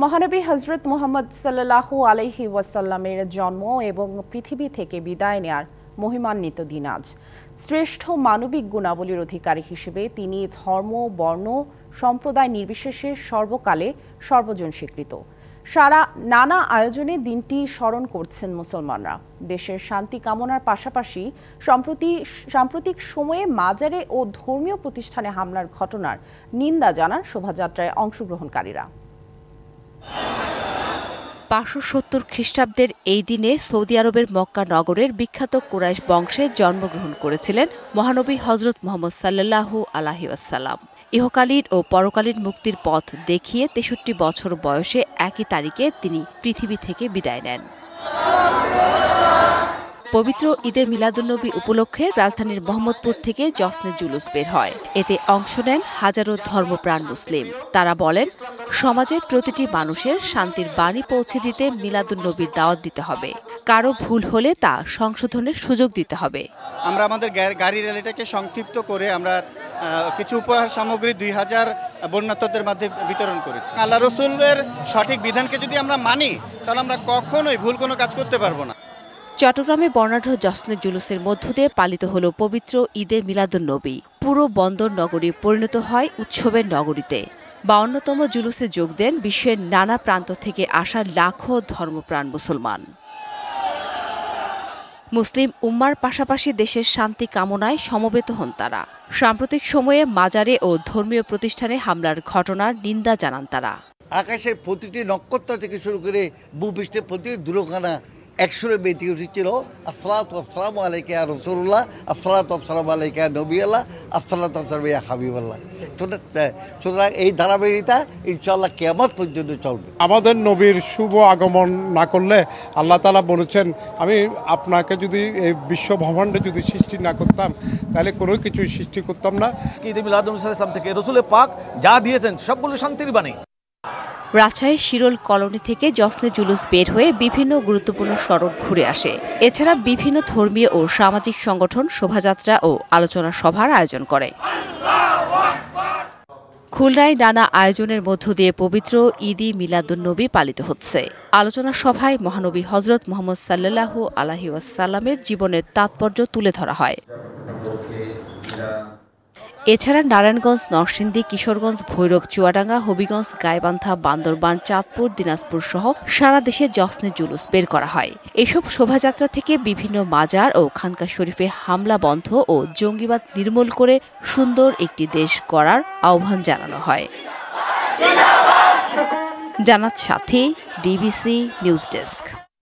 মহানবী হজরত মোহাম্মদ সাল্লাহ আলহি ওয়াসাল্লামের জন্ম এবং পৃথিবী থেকে বিদায় নেয়ার মহিমান্বিত দিন আজ শ্রেষ্ঠ মানবিক গুণাবলীর অধিকারী হিসেবে তিনি ধর্ম বর্ণ সম্প্রদায় নির্বিশেষে সর্বকালে সর্বজন স্বীকৃত সারা নানা আয়োজনে দিনটি স্মরণ করছেন মুসলমানরা দেশের শান্তি কামনার পাশাপাশি সম্প্রতি সাম্প্রতিক সময়ে মাজারে ও ধর্মীয় প্রতিষ্ঠানে হামলার ঘটনার নিন্দা জানান শোভাযাত্রায় অংশগ্রহণকারীরা পাঁচশো সত্তর খ্রিস্টাব্দের এই দিনে সৌদি আরবের মক্কা নগরের বিখ্যাত কোরাইশ বংশে জন্মগ্রহণ করেছিলেন মহানবী হজরত মোহাম্মদ সাল্লাহু আলাহিউসাল্লাম ইহকালীন ও পরকালীন মুক্তির পথ দেখিয়ে তেষট্টি বছর বয়সে একই তারিখে তিনি পৃথিবী থেকে বিদায় নেন পবিত্র ঈদে মিলাদুন্নবী উপলক্ষে রাজধানীর মোহাম্মদপুর থেকে জশ্নে জুলুস বের হয় এতে অংশ নেন হাজারো ধর্মপ্রাণ মুসলিম তারা বলেন সমাজের প্রতিটি মানুষের শান্তির বাণী পৌঁছে দিতে মিলাদুন্নবীর দাওয়াত দিতে হবে কারো ভুল হলে তা সংশোধনের সুযোগ দিতে হবে আমরা আমাদের গাড়ি র্যালিটাকে সংক্ষিপ্ত করে আমরা কিছু উপহার সামগ্রী দুই হাজার বন্যাত্মদের মধ্যে বিতরণ করেছি আল্লাহ রসুলের সঠিক বিধানকে যদি আমরা মানি তাহলে আমরা কখনোই ভুল কোনো কাজ করতে পারবো না চট্টগ্রামে বর্ণাঢ্য জশ্নে জুলুসের মধ্য দিয়ে পালিত হল পবিত্র ঈদে নবী পুরো বন্দর নগরী পরিণত হয় উৎসবের নগরীতে বাউন্নতম জুলুসে যোগ দেন বিশ্বের নানা প্রান্ত থেকে আসা লাখো ধর্মপ্রাণ মুসলমান মুসলিম উম্মার পাশাপাশি দেশের শান্তি কামনায় সমবেত হন তারা সাম্প্রতিক সময়ে মাজারে ও ধর্মীয় প্রতিষ্ঠানে হামলার ঘটনার নিন্দা জানান তারা আকাশের প্রতিটি নক্ষত্র থেকে শুরু করে ভূপৃষ্ঠের প্রতি দুরখানা একশোর বেঁধে উঠেছিল আসসালাত আসসালাম আলাইকা রসুল্লাহ আসসালাত আসসালাম আলাইকা নবী আল্লাহ আসসালাত আসসালাম হাবিবাল্লাহ সুতরাং এই ধারাবাহিকতা ইনশাল্লাহ কেমন পর্যন্ত চলবে আমাদের নবীর শুভ আগমন না করলে আল্লাহ তালা বলেছেন আমি আপনাকে যদি এই বিশ্ব ভ্রমণে যদি সৃষ্টি না করতাম তাহলে কোনো কিছুই সৃষ্টি করতাম না ইসলাম থেকে রসুলের পাক যা দিয়েছেন সবগুলো শান্তির বাণী রাজশাহী শিরোল কলোনি থেকে জসনে জুলুস বের হয়ে বিভিন্ন গুরুত্বপূর্ণ সড়ক ঘুরে আসে এছাড়া বিভিন্ন ধর্মীয় ও সামাজিক সংগঠন শোভাযাত্রা ও আলোচনা সভার আয়োজন করে খুলনায় নানা আয়োজনের মধ্য দিয়ে পবিত্র ঈদি নবী পালিত হচ্ছে আলোচনা সভায় মহানবী হজরত মোহাম্মদ সাল্লাহ আলাহি ওয়াসাল্লামের জীবনের তাৎপর্য তুলে ধরা হয় এছাড়া নারায়ণগঞ্জ নরসিংদী কিশোরগঞ্জ ভৈরব চুয়াডাঙ্গা হবিগঞ্জ গাইবান্ধা বান্দরবান চাঁদপুর দিনাজপুর সহ সারা দেশে জশ্নে জুলুস বের করা হয় এসব শোভাযাত্রা থেকে বিভিন্ন মাজার ও খানকা শরীফে হামলা বন্ধ ও জঙ্গিবাদ নির্মূল করে সুন্দর একটি দেশ গড়ার আহ্বান জানানো হয় জানাত সাথী ডিবিসি নিউজ ডেস্ক